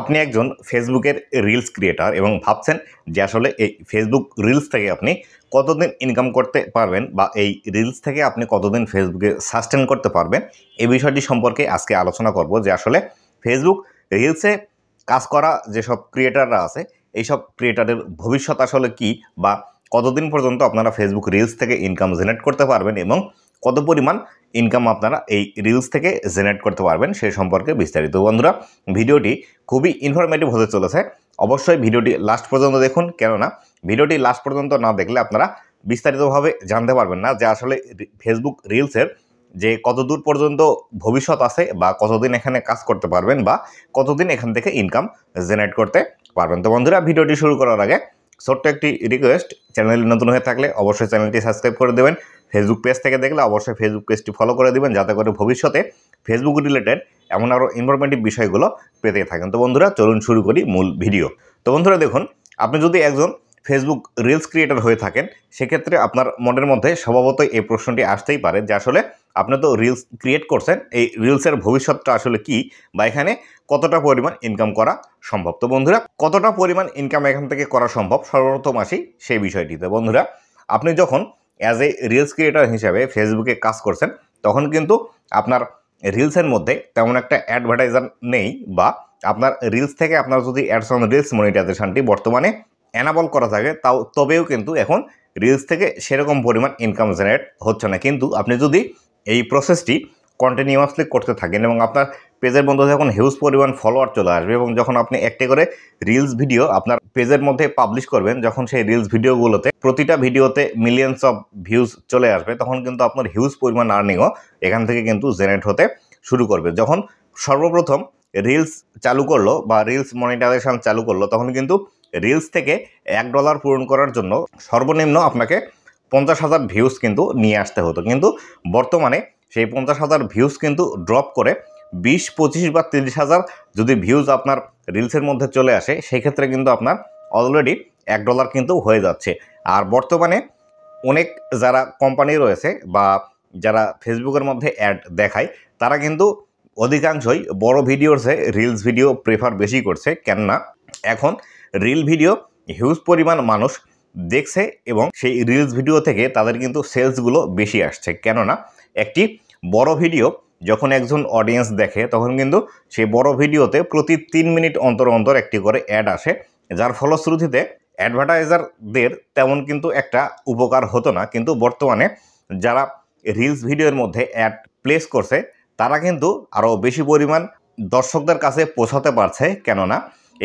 আপনি একজন ফেসবুকের রিলস ক্রিয়েটার এবং ভাবছেন যে আসলে এই ফেসবুক রিলস থেকে আপনি কতদিন ইনকাম করতে পারবেন বা এই রিলস থেকে আপনি কতদিন ফেসবুকে সাস্টেন করতে পারবেন এই বিষয়টি সম্পর্কে আজকে আলোচনা করব যে আসলে ফেসবুক রিলসে কাজ করা যেসব ক্রিয়েটাররা আছে এইসব ক্রিয়েটারের ভবিষ্যৎ আসলে কি বা কতদিন পর্যন্ত আপনারা ফেসবুক রিলস থেকে ইনকাম জেনারেট করতে পারবেন এবং কত পরিমাণ ইনকাম আপনারা এই রিলস থেকে জেনারেট করতে পারবেন সেই সম্পর্কে বিস্তারিত বন্ধুরা ভিডিওটি খুবই ইনফরমেটিভ হতে চলেছে অবশ্যই ভিডিওটি লাস্ট পর্যন্ত দেখুন কেননা ভিডিওটি লাস্ট পর্যন্ত না দেখলে আপনারা বিস্তারিতভাবে জানতে পারবেন না যে আসলে ফেসবুক রিলসের যে কতদূর পর্যন্ত ভবিষ্যৎ আছে বা কতদিন এখানে কাজ করতে পারবেন বা কতদিন এখান থেকে ইনকাম জেনারেট করতে পারবেন তো বন্ধুরা ভিডিওটি শুরু করার আগে ছোট্ট একটি রিকোয়েস্ট চ্যানেল নতুন হয়ে থাকলে অবশ্যই চ্যানেলটি সাবস্ক্রাইব করে দেবেন ফেসবুক পেজ থেকে দেখলে অবশ্যই ফেসবুক পেজটি ফলো করে দেবেন যাতে করে ভবিষ্যতে ফেসবুক রিলেটেড এমন আরও ইনফরমেটিভ বিষয়গুলো পেতে থাকেন তো বন্ধুরা চলুন শুরু করি মূল ভিডিও তো বন্ধুরা দেখুন আপনি যদি একজন ফেসবুক রিলস ক্রিয়েটার হয়ে থাকেন সেক্ষেত্রে আপনার মনের মধ্যে স্বভাবতই এই প্রশ্নটি আসতেই পারে যে আসলে আপনি তো রিলস ক্রিয়েট করছেন এই রিলসের ভবিষ্যৎটা আসলে কি বা এখানে কতটা পরিমাণ ইনকাম করা সম্ভব তো বন্ধুরা কতটা পরিমাণ ইনকাম এখান থেকে করা সম্ভব সর্বপ্রথম আসি সেই বিষয়টিতে বন্ধুরা আপনি যখন অ্যাজ এ রিলস ক্রিয়েটর হিসেবে ফেসবুকে কাজ করছেন তখন কিন্তু আপনার রিলসের মধ্যে তেমন একটা অ্যাডভার্টাইজার নেই বা আপনার রিলস থেকে আপনার যদি অ্যাডস অন রিলস মনিটাইজেশনটি বর্তমানে অ্যানাবল করা থাকে তাও তবেও কিন্তু এখন রিলস থেকে সেরকম পরিমাণ ইনকাম জেনারেট হচ্ছে না কিন্তু আপনি যদি এই প্রসেসটি কন্টিনিউয়াসলি করতে থাকেন এবং আপনার পেজের মধ্যে যখন হিউজ পরিমাণ ফলোয়ার চলে আসবে এবং যখন আপনি একটি করে রিলস ভিডিও আপনার পেজের মধ্যে পাবলিশ করবেন যখন সেই রিলস ভিডিওগুলোতে প্রতিটা ভিডিওতে মিলিয়ন্স অফ ভিউজ চলে আসবে তখন কিন্তু আপনার হিউজ পরিমাণ আর্নিংও এখান থেকে কিন্তু জেনারেট হতে শুরু করবে যখন সর্বপ্রথম রিলস চালু করলো বা রিলস মনিটাইজেশন চালু করলো তখন কিন্তু রিলস থেকে এক ডলার পূরণ করার জন্য সর্বনিম্ন আপনাকে পঞ্চাশ হাজার ভিউজ কিন্তু নিয়ে আসতে হতো কিন্তু বর্তমানে সেই পঞ্চাশ হাজার ভিউজ কিন্তু ড্রপ করে বিশ পঁচিশ বা তিরিশ হাজার যদি ভিউজ আপনার রিলসের মধ্যে চলে আসে সেক্ষেত্রে কিন্তু আপনার অলরেডি এক ডলার কিন্তু হয়ে যাচ্ছে আর বর্তমানে অনেক যারা কোম্পানি রয়েছে বা যারা ফেসবুকের মধ্যে অ্যাড দেখায় তারা কিন্তু অধিকাংশই বড় ভিডিওসে রিলস ভিডিও প্রেফার বেশি করছে কেননা এখন রিল ভিডিও হিউজ পরিমাণ মানুষ দেখছে এবং সেই রিলস ভিডিও থেকে তাদের কিন্তু সেলসগুলো বেশি আসছে কেননা একটি বড় ভিডিও যখন একজন অডিয়েন্স দেখে তখন কিন্তু সেই বড় ভিডিওতে প্রতি তিন মিনিট অন্তর অন্তর একটি করে অ্যাড আসে যার ফলশ্রুতিতে অ্যাডভার্টাইজারদের তেমন কিন্তু একটা উপকার হতো না কিন্তু বর্তমানে যারা রিলস ভিডিওর মধ্যে অ্যাড প্লেস করছে তারা কিন্তু আরও বেশি পরিমাণ দর্শকদের কাছে পৌঁছাতে পারছে কেননা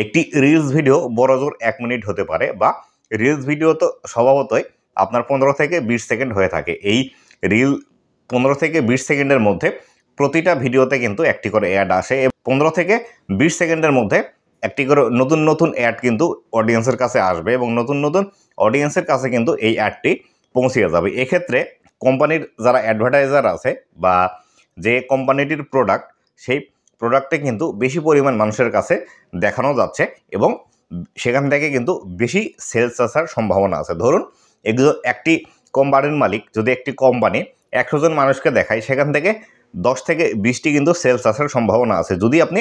একটি রিলস ভিডিও জোর এক মিনিট হতে পারে বা রিলস ভিডিও তো স্বভাবতই আপনার পনেরো থেকে বিশ সেকেন্ড হয়ে থাকে এই রিল পনেরো থেকে বিশ সেকেন্ডের মধ্যে প্রতিটা ভিডিওতে কিন্তু একটি করে অ্যাড আসে পনেরো থেকে বিশ সেকেন্ডের মধ্যে একটি করে নতুন নতুন অ্যাড কিন্তু অডিয়েন্সের কাছে আসবে এবং নতুন নতুন অডিয়েন্সের কাছে কিন্তু এই অ্যাডটি পৌঁছিয়ে যাবে এক্ষেত্রে কোম্পানির যারা অ্যাডভার্টাইজার আছে বা যে কোম্পানিটির প্রোডাক্ট সেই প্রোডাক্টে কিন্তু বেশি পরিমাণ মানুষের কাছে দেখানো যাচ্ছে এবং সেখান থেকে কিন্তু বেশি সেলস আসার সম্ভাবনা আছে ধরুন একটি কোম্পানির মালিক যদি একটি কোম্পানি একশো জন মানুষকে দেখায় সেখান থেকে দশ থেকে বিশটি কিন্তু সেলস আসার সম্ভাবনা আছে যদি আপনি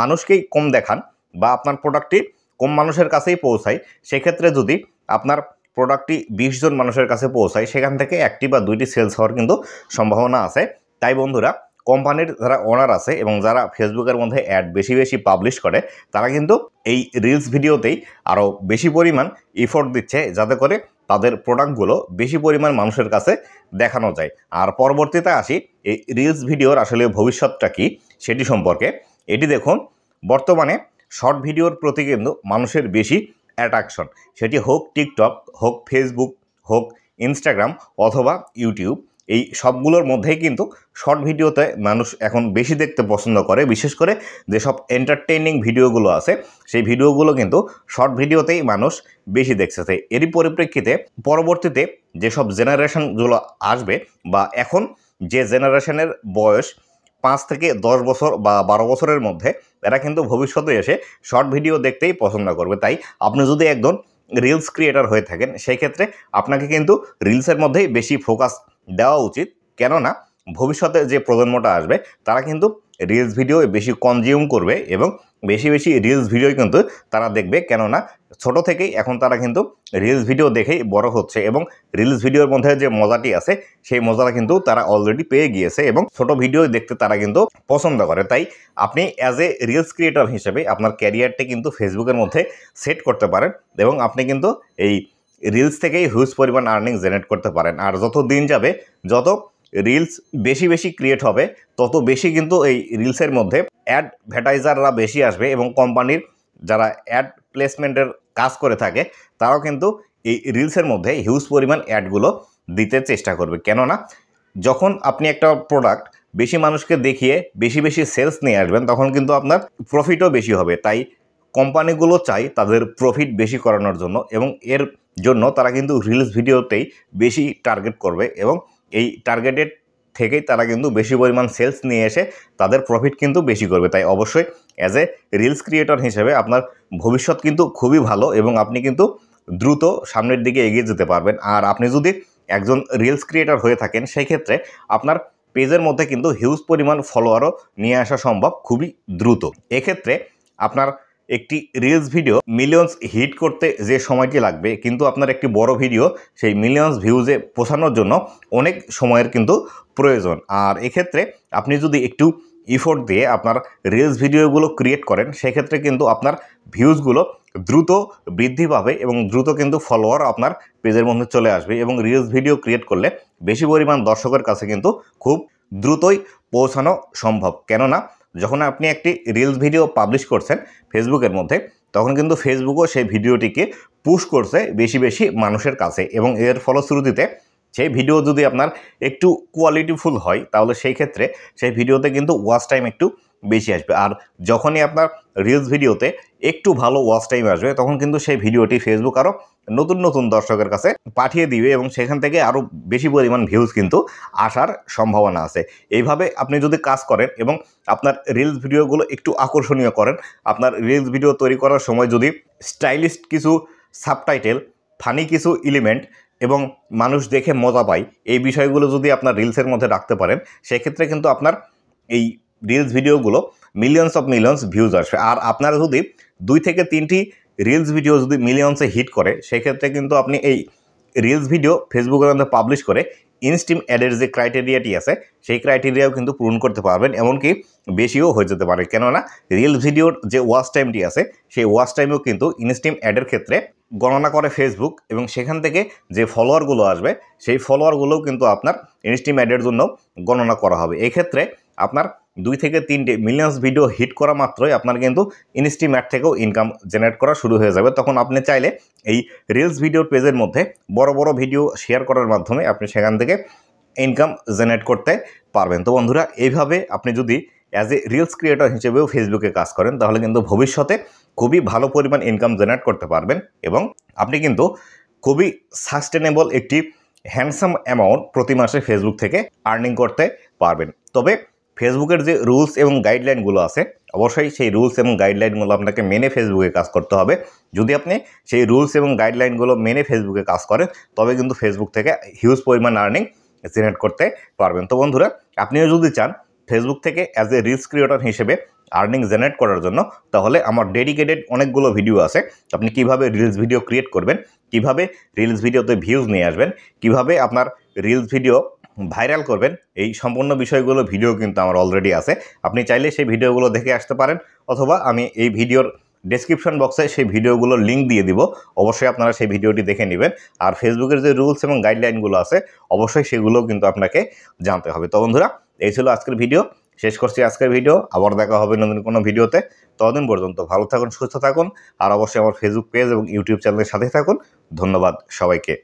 মানুষকেই কম দেখান বা আপনার প্রোডাক্টটি কম মানুষের কাছেই পৌঁছায় সেক্ষেত্রে যদি আপনার প্রোডাক্টটি বিশ জন মানুষের কাছে পৌঁছায় সেখান থেকে একটি বা দুইটি সেলস হওয়ার কিন্তু সম্ভাবনা আছে তাই বন্ধুরা কোম্পানির যারা ওনার আছে এবং যারা ফেসবুকের মধ্যে অ্যাড বেশি বেশি পাবলিশ করে তারা কিন্তু এই রিলস ভিডিওতেই আরও বেশি পরিমাণ ইফোর্ট দিচ্ছে যাতে করে তাদের প্রোডাক্টগুলো বেশি পরিমাণ মানুষের কাছে দেখানো যায় আর পরবর্তীতে আসি এই রিলস ভিডিওর আসলে ভবিষ্যৎটা কী সেটি সম্পর্কে এটি দেখুন বর্তমানে শর্ট ভিডিওর প্রতি কিন্তু মানুষের বেশি অ্যাট্রাকশন সেটি হোক টিকটক হোক ফেসবুক হোক ইনস্টাগ্রাম অথবা ইউটিউব এই সবগুলোর মধ্যেই কিন্তু শর্ট ভিডিওতে মানুষ এখন বেশি দেখতে পছন্দ করে বিশেষ করে যেসব এন্টারটেইনিং ভিডিওগুলো আছে সেই ভিডিওগুলো কিন্তু শর্ট ভিডিওতেই মানুষ বেশি দেখতেছে এরই পরিপ্রেক্ষিতে পরবর্তীতে যেসব জেনারেশনগুলো আসবে বা এখন যে জেনারেশনের বয়স পাঁচ থেকে দশ বছর বা বারো বছরের মধ্যে এরা কিন্তু ভবিষ্যতে এসে শর্ট ভিডিও দেখতেই পছন্দ করবে তাই আপনি যদি একজন রিলস ক্রিয়েটার হয়ে থাকেন সেই ক্ষেত্রে আপনাকে কিন্তু রিলসের মধ্যেই বেশি ফোকাস দেওয়া উচিত কেননা ভবিষ্যতে যে প্রজন্মটা আসবে তারা কিন্তু রিলস ভিডিও বেশি কনজিউম করবে এবং বেশি বেশি রিলস ভিডিও কিন্তু তারা দেখবে কেননা ছোট থেকেই এখন তারা কিন্তু রিলস ভিডিও দেখেই বড় হচ্ছে এবং রিলস ভিডিওর মধ্যে যে মজাটি আছে সেই মজাটা কিন্তু তারা অলরেডি পেয়ে গিয়েছে এবং ছোট ভিডিও দেখতে তারা কিন্তু পছন্দ করে তাই আপনি অ্যাজ এ রিলস ক্রিয়েটর হিসেবে আপনার ক্যারিয়ারটি কিন্তু ফেসবুকের মধ্যে সেট করতে পারেন এবং আপনি কিন্তু এই রিলস থেকেই হিউজ পরিমাণ আর্নিং জেনারেট করতে পারেন আর যত দিন যাবে যত রিলস বেশি বেশি ক্রিয়েট হবে তত বেশি কিন্তু এই রিলসের মধ্যে অ্যাডভার্টাইজাররা বেশি আসবে এবং কোম্পানির যারা অ্যাড প্লেসমেন্টের কাজ করে থাকে তারাও কিন্তু এই রিলসের মধ্যে হিউজ পরিমাণ অ্যাডগুলো দিতে চেষ্টা করবে কেননা যখন আপনি একটা প্রোডাক্ট বেশি মানুষকে দেখিয়ে বেশি বেশি সেলস নিয়ে আসবেন তখন কিন্তু আপনার প্রফিটও বেশি হবে তাই কোম্পানিগুলো চাই তাদের প্রফিট বেশি করানোর জন্য এবং এর জন্য তারা কিন্তু রিলস ভিডিওতেই বেশি টার্গেট করবে এবং এই টার্গেটেড থেকেই তারা কিন্তু বেশি পরিমাণ সেলস নিয়ে এসে তাদের প্রফিট কিন্তু বেশি করবে তাই অবশ্যই অ্যাজ এ রিলস ক্রিয়েটর হিসেবে আপনার ভবিষ্যৎ কিন্তু খুবই ভালো এবং আপনি কিন্তু দ্রুত সামনের দিকে এগিয়ে যেতে পারবেন আর আপনি যদি একজন রিলস ক্রিয়েটর হয়ে থাকেন সেই ক্ষেত্রে আপনার পেজের মধ্যে কিন্তু হিউজ পরিমাণ ফলোয়ারও নিয়ে আসা সম্ভব খুবই দ্রুত এক্ষেত্রে আপনার একটি রিলস ভিডিও মিলিয়ন্স হিট করতে যে সময়টি লাগবে কিন্তু আপনার একটি বড় ভিডিও সেই মিলিয়ন্স ভিউজে পৌঁছানোর জন্য অনেক সময়ের কিন্তু প্রয়োজন আর এক্ষেত্রে আপনি যদি একটু ইফোর্ট দিয়ে আপনার রিলস ভিডিওগুলো ক্রিয়েট করেন সেক্ষেত্রে কিন্তু আপনার ভিউজগুলো দ্রুত বৃদ্ধি পাবে এবং দ্রুত কিন্তু ফলোয়ার আপনার পেজের মধ্যে চলে আসবে এবং রিলস ভিডিও ক্রিয়েট করলে বেশি পরিমাণ দর্শকের কাছে কিন্তু খুব দ্রুতই পৌঁছানো সম্ভব কেননা যখন আপনি একটি রিলস ভিডিও পাবলিশ করছেন ফেসবুকের মধ্যে তখন কিন্তু ফেসবুকও সেই ভিডিওটিকে পুশ করছে বেশি বেশি মানুষের কাছে এবং এর ফলশ্রুতিতে সেই ভিডিও যদি আপনার একটু কোয়ালিটিফুল হয় তাহলে সেই ক্ষেত্রে সেই ভিডিওতে কিন্তু ওয়াচ টাইম একটু বেশি আসবে আর যখনই আপনার রিলস ভিডিওতে একটু ভালো ওয়াচ টাইম আসবে তখন কিন্তু সেই ভিডিওটি ফেসবুক আরও নতুন নতুন দর্শকের কাছে পাঠিয়ে দিবে এবং সেখান থেকে আরও বেশি পরিমাণ ভিউজ কিন্তু আসার সম্ভাবনা আছে এইভাবে আপনি যদি কাজ করেন এবং আপনার রিলস ভিডিওগুলো একটু আকর্ষণীয় করেন আপনার রিলস ভিডিও তৈরি করার সময় যদি স্টাইলিস্ট কিছু সাবটাইটেল ফানি কিছু এলিমেন্ট এবং মানুষ দেখে মজা পায় এই বিষয়গুলো যদি আপনার রিলসের মধ্যে রাখতে পারেন সেক্ষেত্রে কিন্তু আপনার এই রিলস ভিডিওগুলো মিলিয়ন্স অফ মিলিয়ন্স ভিউজ আসবে আর আপনারা যদি দুই থেকে তিনটি রিলস ভিডিও যদি মিলিয়ন্সে হিট করে সেক্ষেত্রে কিন্তু আপনি এই রিলস ভিডিও ফেসবুকের মধ্যে পাবলিশ করে ইনস্টিম অ্যাডের যে ক্রাইটেরিয়াটি আছে সেই ক্রাইটেরিয়াও কিন্তু পূরণ করতে পারবেন এমনকি বেশিও হয়ে যেতে পারে কেননা রিলস ভিডিওর যে ওয়াচ টাইমটি আছে সেই ওয়াচ টাইমও কিন্তু ইনস্টিম অ্যাডের ক্ষেত্রে গণনা করে ফেসবুক এবং সেখান থেকে যে ফলোয়ারগুলো আসবে সেই ফলোয়ারগুলোও কিন্তু আপনার ইনস্টিম অ্যাডের জন্য গণনা করা হবে এক্ষেত্রে আপনার দুই থেকে তিনটে মিলিয়ন্স ভিডিও হিট করা মাত্রই আপনার কিন্তু ইনস্টিম্যাট থেকেও ইনকাম জেনারেট করা শুরু হয়ে যাবে তখন আপনি চাইলে এই রিলস ভিডিও পেজের মধ্যে বড় বড় ভিডিও শেয়ার করার মাধ্যমে আপনি সেখান থেকে ইনকাম জেনারেট করতে পারবেন তো বন্ধুরা এইভাবে আপনি যদি অ্যাজ এ রিলস ক্রিয়েটর হিসেবেও ফেসবুকে কাজ করেন তাহলে কিন্তু ভবিষ্যতে খুবই ভালো পরিমাণ ইনকাম জেনারেট করতে পারবেন এবং আপনি কিন্তু খুবই সাস্টেনেবল একটি হ্যান্ডসাম অ্যামাউন্ট প্রতি মাসে ফেসবুক থেকে আর্নিং করতে পারবেন তবে ফেসবুকের যে রুলস এবং গাইডলাইনগুলো আছে অবশ্যই সেই রুলস এবং গাইডলাইনগুলো আপনাকে মেনে ফেসবুকে কাজ করতে হবে যদি আপনি সেই রুলস এবং গাইডলাইনগুলো মেনে ফেসবুকে কাজ করেন তবে কিন্তু ফেসবুক থেকে হিউজ পরিমাণ আর্নিং জেনারেট করতে পারবেন তো বন্ধুরা আপনিও যদি চান ফেসবুক থেকে অ্যাজ এ রিলস ক্রিয়েটর হিসেবে আর্নিং জেনারেট করার জন্য তাহলে আমার ডেডিকেটেড অনেকগুলো ভিডিও আছে আপনি কিভাবে রিলস ভিডিও ক্রিয়েট করবেন কিভাবে রিলস ভিডিওতে ভিউজ নিয়ে আসবেন কিভাবে আপনার রিলস ভিডিও ভাইরাল করবেন এই সম্পূর্ণ বিষয়গুলো ভিডিও কিন্তু আমার অলরেডি আছে আপনি চাইলে সেই ভিডিওগুলো দেখে আসতে পারেন অথবা আমি এই ভিডিওর ডেসক্রিপশন বক্সে সেই ভিডিওগুলোর লিঙ্ক দিয়ে দিব অবশ্যই আপনারা সেই ভিডিওটি দেখে নেবেন আর ফেসবুকের যে রুলস এবং গাইডলাইনগুলো আছে অবশ্যই সেগুলোও কিন্তু আপনাকে জানতে হবে তো বন্ধুরা এই ছিল আজকের ভিডিও শেষ করছি আজকের ভিডিও আবার দেখা হবে নতুন কোনো ভিডিওতে ততদিন পর্যন্ত ভালো থাকুন সুস্থ থাকুন আর অবশ্যই আমার ফেসবুক পেজ এবং ইউটিউব চ্যানেলের সাথে থাকুন ধন্যবাদ সবাইকে